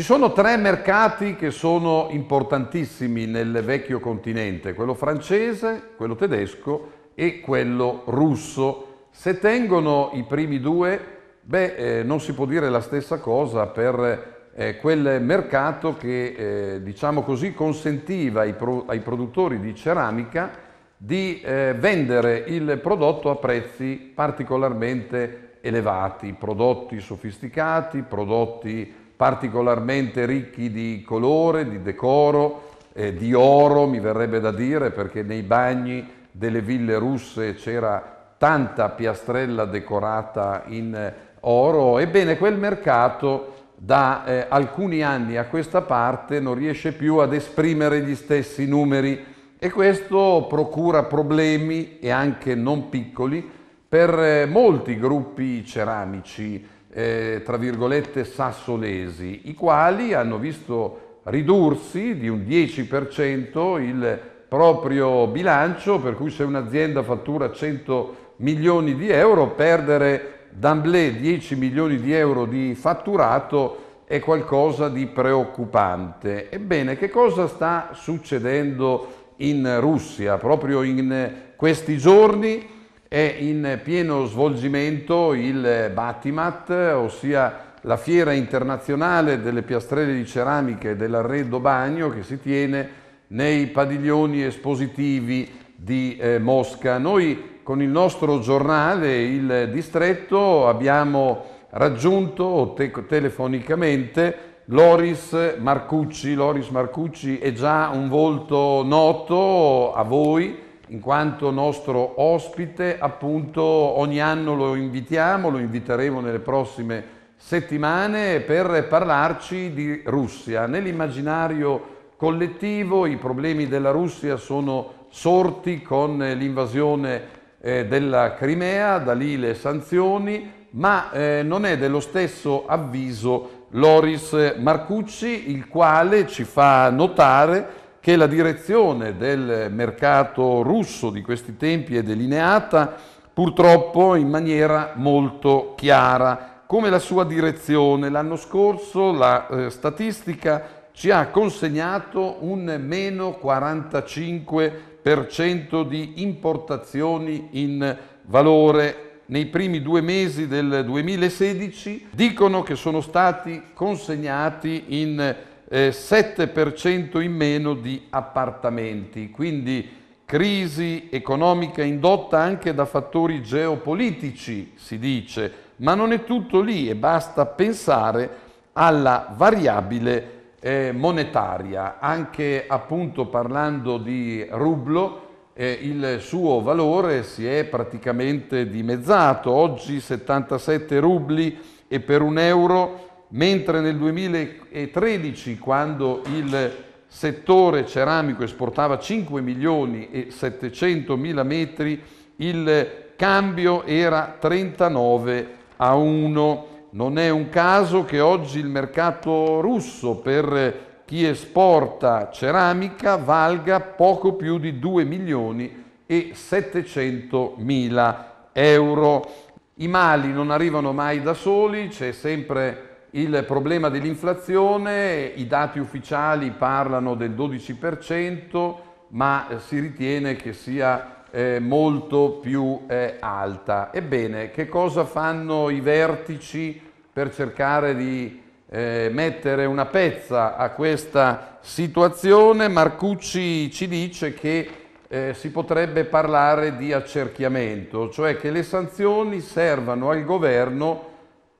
Ci sono tre mercati che sono importantissimi nel vecchio continente, quello francese, quello tedesco e quello russo. Se tengono i primi due, beh, eh, non si può dire la stessa cosa per eh, quel mercato che, eh, diciamo così, consentiva ai, pro ai, produttori di ceramica di eh, vendere il prodotto a prezzi particolarmente elevati, prodotti sofisticati, prodotti particolarmente ricchi di colore, di decoro, eh, di oro, mi verrebbe da dire, perché nei bagni delle ville russe c'era tanta piastrella decorata in eh, oro. Ebbene, quel mercato da eh, alcuni anni a questa parte non riesce più ad esprimere gli stessi numeri e questo procura problemi e anche non piccoli per eh, molti gruppi ceramici eh, tra virgolette, sassolesi, i quali hanno visto ridursi di un 10% il proprio bilancio, per cui se un'azienda fattura 100 milioni di euro, perdere d'amblè 10 milioni di euro di fatturato è qualcosa di preoccupante. Ebbene, che cosa sta succedendo in Russia? Proprio in questi giorni è in pieno svolgimento il Batimat, ossia la fiera internazionale delle piastrelle di ceramica e dell'arredo bagno che si tiene nei padiglioni espositivi di eh, Mosca. Noi con il nostro giornale, il distretto, abbiamo raggiunto te telefonicamente Loris Marcucci. Loris Marcucci è già un volto noto a voi in quanto nostro ospite, appunto ogni anno lo invitiamo, lo inviteremo nelle prossime settimane per parlarci di Russia. Nell'immaginario collettivo i problemi della Russia sono sorti con l'invasione eh, della Crimea, da lì le sanzioni, ma eh, non è dello stesso avviso Loris Marcucci, il quale ci fa notare che la direzione del mercato russo di questi tempi è delineata purtroppo in maniera molto chiara, come la sua direzione. L'anno scorso la eh, statistica ci ha consegnato un meno 45% di importazioni in valore nei primi due mesi del 2016 dicono che sono stati consegnati in eh, 7% in meno di appartamenti, quindi crisi economica indotta anche da fattori geopolitici, si dice, ma non è tutto lì e basta pensare alla variabile eh, monetaria, anche appunto parlando di rublo, eh, il suo valore si è praticamente dimezzato, oggi 77 rubli e per un euro mentre nel 2013 quando il settore ceramico esportava 5 milioni e 700 mila metri, il cambio era 39 a 1. Non è un caso che oggi il mercato russo per chi esporta ceramica valga poco più di 2 milioni e 700 mila euro. I mali non arrivano mai da soli, c'è sempre il problema dell'inflazione, i dati ufficiali parlano del 12%, ma eh, si ritiene che sia eh, molto più eh, alta. Ebbene, che cosa fanno i vertici per cercare di eh, mettere una pezza a questa situazione? Marcucci ci dice che eh, si potrebbe parlare di accerchiamento, cioè che le sanzioni servano al governo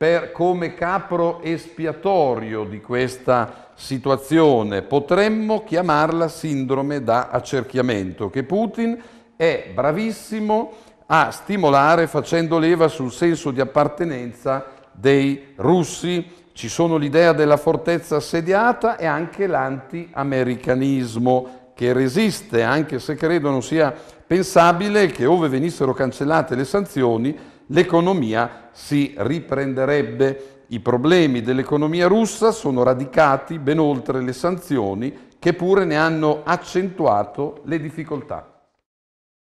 per, come capro espiatorio di questa situazione. Potremmo chiamarla sindrome da accerchiamento, che Putin è bravissimo a stimolare facendo leva sul senso di appartenenza dei russi. Ci sono l'idea della fortezza assediata e anche l'anti-americanismo che resiste, anche se credo non sia pensabile che ove venissero cancellate le sanzioni, l'economia si riprenderebbe. I problemi dell'economia russa sono radicati ben oltre le sanzioni che pure ne hanno accentuato le difficoltà.